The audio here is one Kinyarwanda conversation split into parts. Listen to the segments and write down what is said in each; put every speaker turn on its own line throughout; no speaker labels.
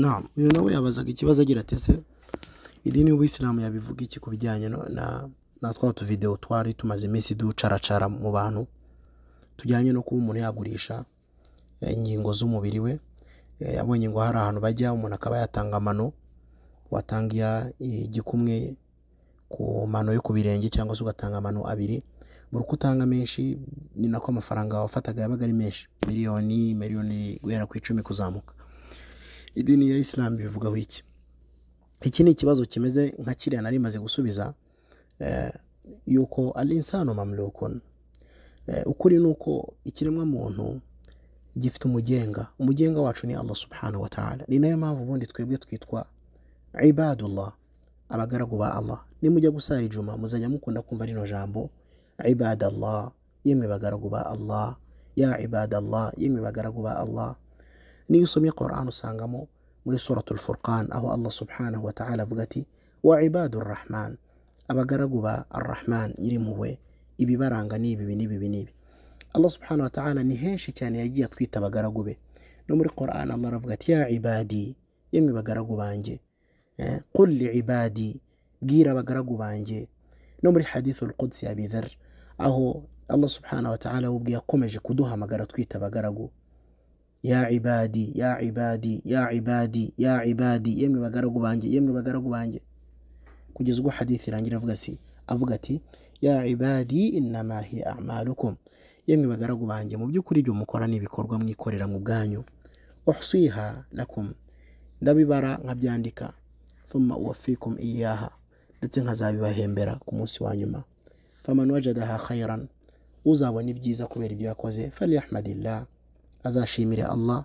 nawe uyu nawe yabazaga ikibazo agira ati ese idini y'ubuyisilamu yabivuga iki ku bijyanye na na twa tuvidewo twari tumaze iminsi ducaracara mu bantu tujyanye no kuba umuntu yagurisha eh, ingingo z'umubiri we eh, yabonye ngo hari ahantu bajya umuntu akaba yatanga amano watangira eh, igikumwe ku mano yo ku birenge cyangwa se ugatanga amano abiri buri uko utanga menshi ni nako amafaranga wafataga yabaga ari menshi miliyoni miliyoni guhera ku icumi kuzamuka idini ya isilamu bivugaho iki iki ni ikibazo kimeze nka kiriya nari maze gusubiza eh, yuko ari insano mamurukoni eh, ukuri ni uko ikiremwa muntu gifite umugenga umugenga wacu ni allah subhanahu wa ta'ala ni nayo mpamvu ubundi twebwe twitwa ibadullah abagaragu ba allah nimujya gusara ijuma muzajya mukunda kumva rino jambo ibadallah yemwe bagaragu ba allah ya ibadallah yemwe bagaragu ba allah نيوسمي قرآن سانغمو مي سورة الفرقان أو الله سبحانه وتعالى فغتي وعباد الرحمن أبا قرقبا الرحمن يريم هو إبي برانغا نيبي بنيبي بنيبي الله سبحانه وتعالى نهيش كان يجي تقي تبا قرقبه نمر قرآن الله رفغت يا عبادي يمي بقرقبا أنجي اه، قل لعبادي جيرا بقرقبا أنجي نمر حديث القدس يا بذر أهو الله سبحانه وتعالى وبقي قمج كدوها مقرد كي تبا قرقبه ya ibadi ya ibadi ya ibadi ya ibadi yemwe bagaragu banjye yemwe bagaragu banjye kugeza ubwo hadithi irangira avuga si avuga ati ya ibadi inama hiya yemwe bagaragu banjye mu by'ukuri ibyo mukora n'ibikorwa mwikorera mu bwanyu uhsiha lakum ndabibara nkabyandika thumma uwafikum iyaha ndetse nkazabibahembera ku munsi wa nyuma faman wajadaha khairan uzabona ibyiza kubera ibyo yakoze falyahmadillah azashimire allah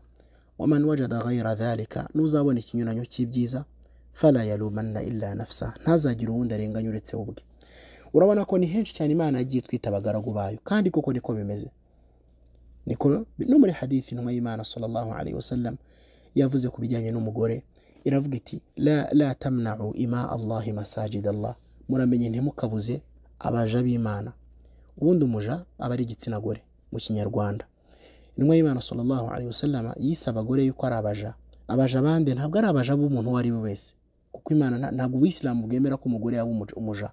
waman wajada ghayra dhalika n'uzabona ikinyuranyo cy'ibyiza fala illa nafsa ntazagira uwundi arenganya uretse ubwe urabona ko ni henshi cyane imana yagiye itwita abagaragu bayo kandi koko niko bimeze niko no muri hadithi intumwa y'imana sallallahu alaihi wasallam yavuze ku bijyanye n'umugore iravuga iti la, la tamnau ima allahi masajid allah muramenye ntimukabuze abaja b'imana ubundi umuja aba ari igitsina gore mu kinyarwanda intumwa y'imana sallallahu alayhi wasallam yise abagore yuko ari abaja abaja bande ntabwo ari abaja b'umuntu uwo ari we wese kuko imana ntabwo ubuyisilamu bwemera ko umugore yaba umuja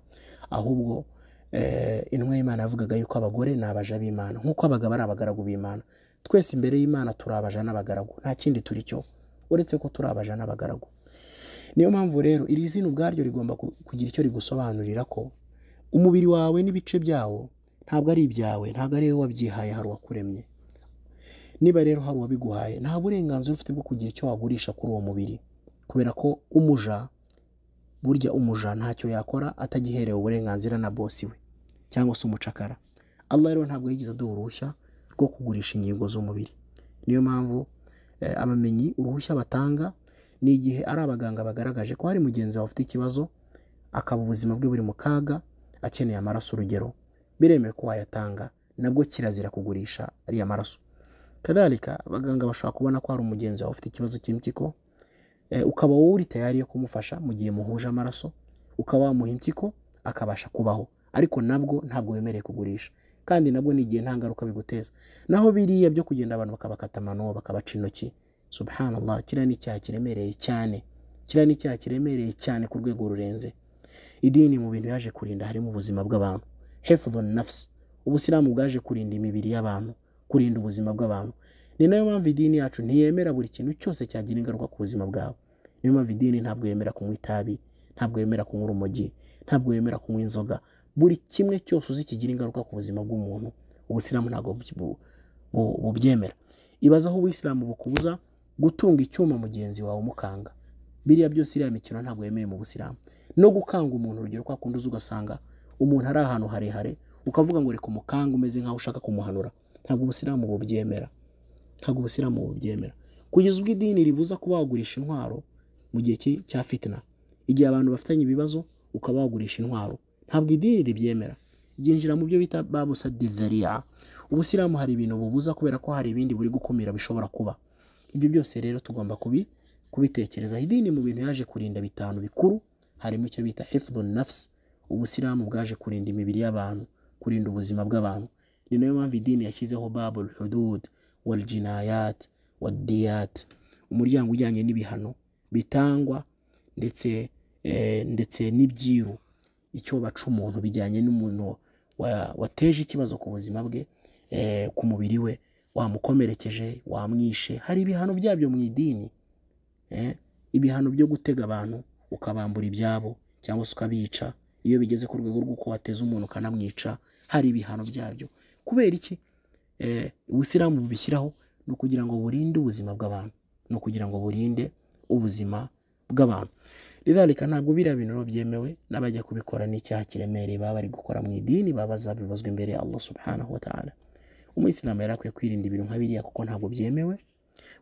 ahubwo eh, intumwa y'imana yavugaga yuko abagore ni abaja b'imana nk'uko abagabo ari abagaragu b'imana twese imbere y'imana turi abaja n'abagaragu nta kindi turi cyo uretse ko turi abaja n'abagaragu niyo mpamvu rero iri zina ubwaryo rigomba kugira icyo rigusobanurira ko umubiri wawe n'ibice byawo ntabwo ari ibyawe ntabwo ari wowe wabyihaye hari uwakuremye niba rero hari uwabiguhaye nta burenganzira ufite bwo kugira icyo wagurisha kuri uwo mubiri kubera ko umuja burya umuja ntacyo yakora atagiherewe uburenganzira na bosi we cyangwa se umucakara Allah rero ntabwo yigeze aduha uruhushya rwo kugurisha ingingo z'umubiri niyo mpamvu eh, abamenyi uruhushya batanga ni igihe ari abaganga bagaragaje ko hari mugenzi wawe ufite ikibazo akaba ubuzima bwe buri mu kaga akeneye amaraso urugero biremewe ko wayatanga nabwo kirazira kugurisha ariya maraso kadarika abaganga bashobora kubona ko hari umugenzi wawe ufite ikibazo cy'impyiko eh, ukaba wowe uri tayari yo kumufasha mu gihe muhuje amaraso ukaba wamuha impyiko akabasha kubaho ariko nabwo ntabwo wemerewe kugurisha kandi nabwo ni igihe nta ngaruka biguteza naho biriya byo kugenda abantu bakabakata amano bakabaca intoki subhanallah kiriya ni icyaha kiremereye cyane kiriya ni icyaha kiremereye cyane ku rwego rurenze idini mu bintu yaje kurinda harimo ubuzima bw'abantu hefudhon nafsi ubusiramu bwaje kurinda imibiri y'abantu kurinda ubuzima bw'abantu ni nayo mpamvu idini yacu ntiyemera buri kintu cyose cyagira ingaruka ku buzima bwawe niyo mpamvu idini ntabwo yemera kunywa itabi ntabwo yemera kunywa urumogi ntabwo yemera kunywa inzoga buri kimwe cyose uzi kigira ingaruka ku buzima bw'umuntu ubusilamu ntabwo bubyemera ibaza aho ubuyisilamu bukubuza gutunga icyuma mugenzi wawe umukanga biriya byose iriya mikino ntabwo yemeye mu busilamu no gukanga umuntu urugero kwa kundi uzi ugasanga umuntu ari ahantu harehare ukavuga ngo reka umukanga umeze nk'aho ushaka kumuhanura ntabwo ubusilamu bubyemera ntabwo ubusilamu bubyemera kugeza ubwo idini ribuza kuba wagurisha intwaro mu gihe cya fitina igihe abantu bafitanye ibibazo ukaba wagurisha intwaro ntabwo idini ribyemera ryinjira mu byo bita babusa diveriya ubusilamu hari ibintu bubuza kubera ko hari ibindi buri gukumira bishobora kuba ibyo byose rero tugomba kubi kubitekereza idini mu bintu yaje kurinda bitanu bikuru harimo icyo bita hifdhu nafsi ubusilamu bwaje kurinda imibiri y'abantu kurinda ubuzima bw'abantu ni mpamvu idini yashyizeho babul hudud wal wadiyat umuryango ujyanye n'ibihano bitangwa ndetse eh, ndetse n'ibyiru icyo baca umuntu bijyanye n'umuntu wateje ikibazo ku buzima bwe eh, ku mubiri we wamukomerekeje wamwishe hari ibihano byabyo mu idini eh? ibihano byo gutega abantu ukabambura ibyabo cyangwa se ukabica iyo bigeze ku rwego rw'uko wateza umuntu ukanamwica hari ibihano byabyo kubera iki eh, ubusilamu bubishyiraho ni ukugira ngo burinde ubuzima bw'abantu ni ukugira ngo burinde ubuzima bw'abantu rirarika ntabwo biriya bintu byemewe n'abajya kubikora n'icyaha kiremereye baba bari gukora mu idini baba bazabibazwa imbere ya Allah subhanahu wa ta'ala umuyisilamu yari akwiye kwirinda ibintu nka biriya kuko ntabwo byemewe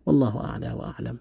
wallahu a'la wa a'lam